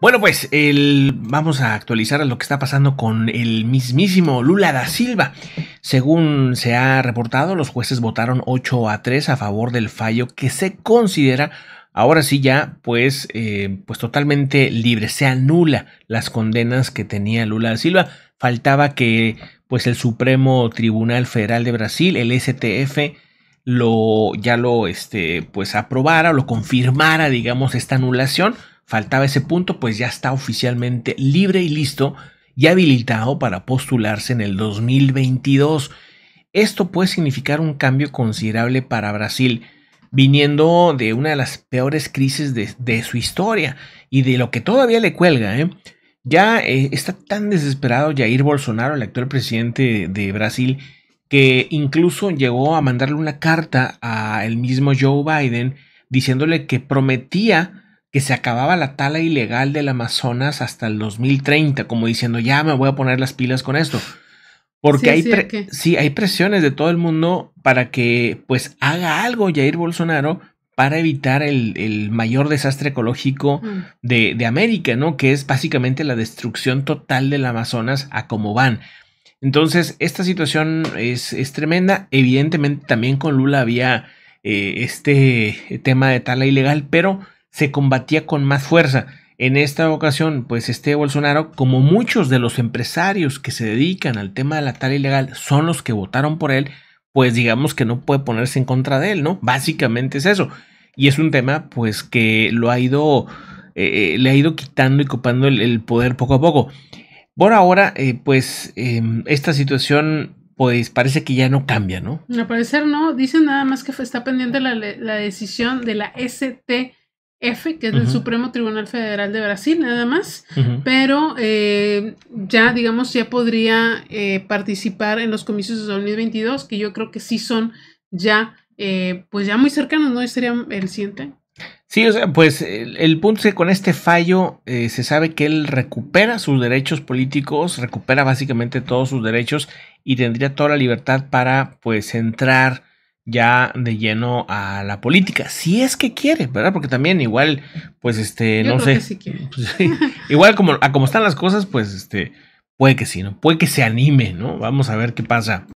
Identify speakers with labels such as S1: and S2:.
S1: Bueno, pues el, vamos a actualizar lo que está pasando con el mismísimo Lula da Silva. Según se ha reportado, los jueces votaron 8 a 3 a favor del fallo que se considera ahora sí ya pues, eh, pues totalmente libre. Se anula las condenas que tenía Lula da Silva. Faltaba que pues el Supremo Tribunal Federal de Brasil, el STF, lo ya lo este pues aprobara o lo confirmara digamos esta anulación faltaba ese punto pues ya está oficialmente libre y listo y habilitado para postularse en el 2022 esto puede significar un cambio considerable para Brasil viniendo de una de las peores crisis de, su historia y de lo que todavía le cuelga ¿eh? ya eh, está tan desesperado Jair Bolsonaro el actual presidente de Brasil que incluso llegó a mandarle una carta a el mismo Joe Biden diciéndole que prometía que se acababa la tala ilegal del Amazonas hasta el 2030, como diciendo, ya me voy a poner las pilas con esto. Porque hay, presiones de todo el mundo para que pues haga algo Jair Bolsonaro para evitar el, mayor desastre ecológico mm. de, de América, ¿no? Que es básicamente la destrucción total del Amazonas a como van. Entonces, esta situación es, tremenda. Evidentemente, también con Lula había eh, este tema de tala ilegal, pero se combatía con más fuerza. En esta ocasión, pues este Bolsonaro, como muchos de los empresarios que se dedican al tema de la tala ilegal, son los que votaron por él, pues digamos que no puede ponerse en contra de él, ¿no? Básicamente es eso. Y es un tema, pues, que lo ha ido, eh, eh, le ha ido quitando y copando el poder poco a poco. Por ahora, eh, pues em, esta situación pues parece que ya no cambia, ¿no?
S2: Al parecer no, dicen nada más que está pendiente la, decisión de la STF, que es el Supremo Tribunal Federal de Brasil, nada más, pero eh, ya, digamos, ya podría eh, participar en los comicios de 2022, que yo creo que sí son ya, pues ya muy cercanos, ¿no? Y sería el siguiente
S1: pues el, punto es que con este fallo eh, se sabe que él recupera sus derechos políticos, recupera básicamente todos sus derechos y tendría toda la libertad para pues entrar ya de lleno a la política, si es que quiere, ¿verdad? Porque también igual, pues este, no sé, pues, igual como a como están las cosas, pues este, puede que sí, no, puede que se anime, ¿no? Vamos a ver qué pasa.